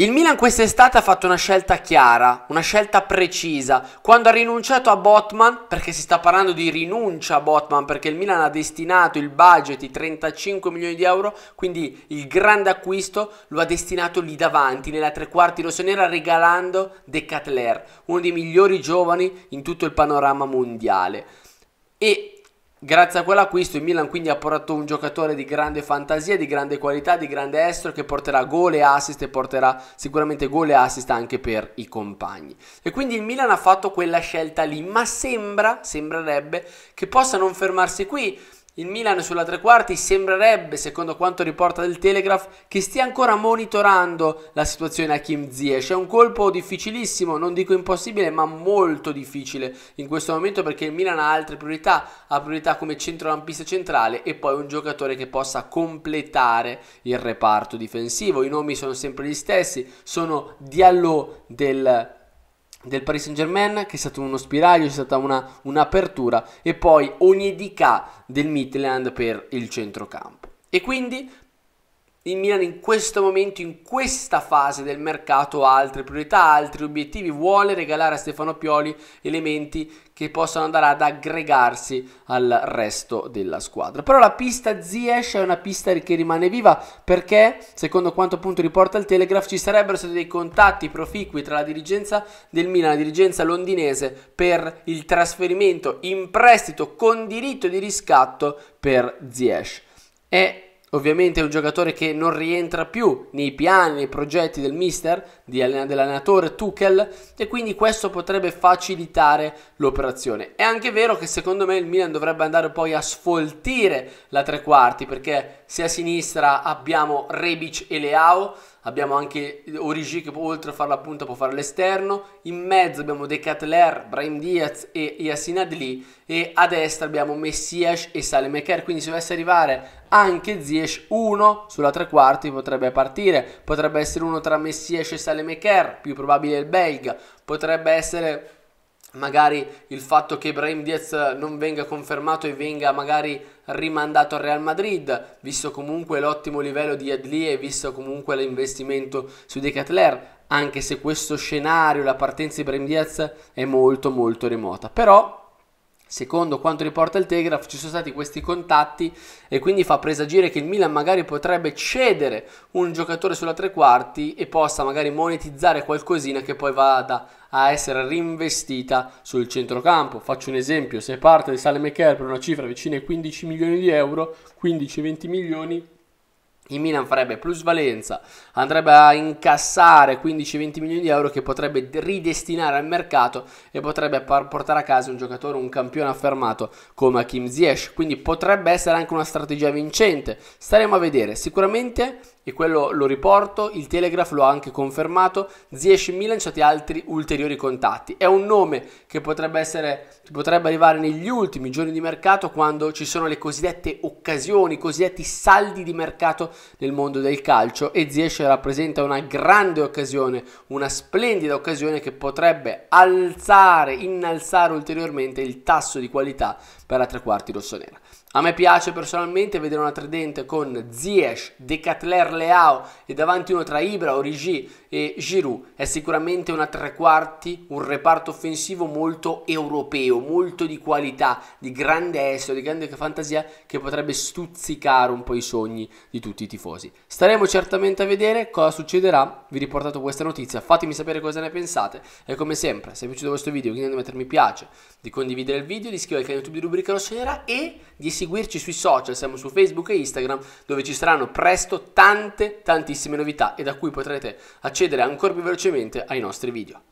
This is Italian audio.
Il Milan quest'estate ha fatto una scelta chiara, una scelta precisa, quando ha rinunciato a Botman, perché si sta parlando di rinuncia a Botman, perché il Milan ha destinato il budget, di 35 milioni di euro, quindi il grande acquisto lo ha destinato lì davanti, nella tre quarti rossonera, regalando De Catler, uno dei migliori giovani in tutto il panorama mondiale. E Grazie a quell'acquisto il Milan quindi ha portato un giocatore di grande fantasia, di grande qualità, di grande estro che porterà gol e assist e porterà sicuramente gol e assist anche per i compagni. E quindi il Milan ha fatto quella scelta lì, ma sembra, sembrerebbe che possa non fermarsi qui il Milan sulla tre quarti sembrerebbe, secondo quanto riporta del Telegraph, che stia ancora monitorando la situazione a Kim Ziyech. È un colpo difficilissimo, non dico impossibile, ma molto difficile in questo momento perché il Milan ha altre priorità, ha priorità come centrocampista centrale e poi un giocatore che possa completare il reparto difensivo. I nomi sono sempre gli stessi, sono Diallo del del Paris Saint Germain che è stato uno spiraglio, è stata una, un'apertura e poi ogni dica del Midland per il centrocampo. E quindi il Milan in questo momento, in questa fase del mercato, ha altre priorità, altri obiettivi, vuole regalare a Stefano Pioli elementi che possano andare ad aggregarsi al resto della squadra. Però la pista Ziesh è una pista che rimane viva perché, secondo quanto appunto riporta il Telegraph, ci sarebbero stati dei contatti proficui tra la dirigenza del Milan e la dirigenza londinese per il trasferimento in prestito con diritto di riscatto per Ziesh. È Ovviamente è un giocatore che non rientra più nei piani, nei progetti del mister, dell'allenatore Tuchel e quindi questo potrebbe facilitare l'operazione. È anche vero che secondo me il Milan dovrebbe andare poi a sfoltire la tre quarti perché se a sinistra abbiamo Rebic e Leao, abbiamo anche Origi che oltre a fare la punta può fare l'esterno, in mezzo abbiamo Decatler, Brahim Diaz e Yassin Adli e a destra abbiamo Messias e Salemeker, quindi se dovesse arrivare anche Ziyech 1 sulla tre quarti potrebbe partire, potrebbe essere uno tra Messias e Salemeker, più probabile il belga, potrebbe essere magari il fatto che Brahim Diaz non venga confermato e venga magari rimandato al Real Madrid, visto comunque l'ottimo livello di Adli e visto comunque l'investimento su Decathlon, anche se questo scenario, la partenza di Brahim Diaz è molto molto remota. Però Secondo quanto riporta il Telegraph ci sono stati questi contatti e quindi fa presagire che il Milan magari potrebbe cedere un giocatore sulla tre quarti e possa magari monetizzare qualcosina che poi vada a essere reinvestita sul centrocampo. Faccio un esempio, se parte di Sale Mecher per una cifra vicina ai 15 milioni di euro, 15-20 milioni il Milan farebbe plusvalenza, andrebbe a incassare 15-20 milioni di euro che potrebbe ridestinare al mercato e potrebbe portare a casa un giocatore, un campione affermato come Hakim Ziesh. Quindi potrebbe essere anche una strategia vincente. Staremo a vedere. Sicuramente, e quello lo riporto, il Telegraph lo ha anche confermato, Ziesh Ziyech Milan ha altri ulteriori contatti. È un nome che potrebbe, essere, potrebbe arrivare negli ultimi giorni di mercato quando ci sono le cosiddette occasioni, i cosiddetti saldi di mercato nel mondo del calcio e Ziyech rappresenta una grande occasione, una splendida occasione che potrebbe alzare, innalzare ulteriormente il tasso di qualità per la tre quarti rossonera. A me piace personalmente vedere una tridente con Ziyech, Decatler Leao e davanti uno tra Ibra, Origi e Giroud. È sicuramente una tre quarti, un reparto offensivo molto europeo, molto di qualità, di grande estro, di grande fantasia che potrebbe stuzzicare un po' i sogni di tutti i tifosi. Staremo certamente a vedere cosa succederà, vi riportato questa notizia, fatemi sapere cosa ne pensate e come sempre, se vi è piaciuto questo video, quindi di mettere mi piace, di condividere il video, di iscrivervi al canale YouTube di Rubrica Rossonera e di seguirci sui social, siamo su Facebook e Instagram, dove ci saranno presto tante, tantissime novità e da cui potrete accedere ancora più velocemente ai nostri video.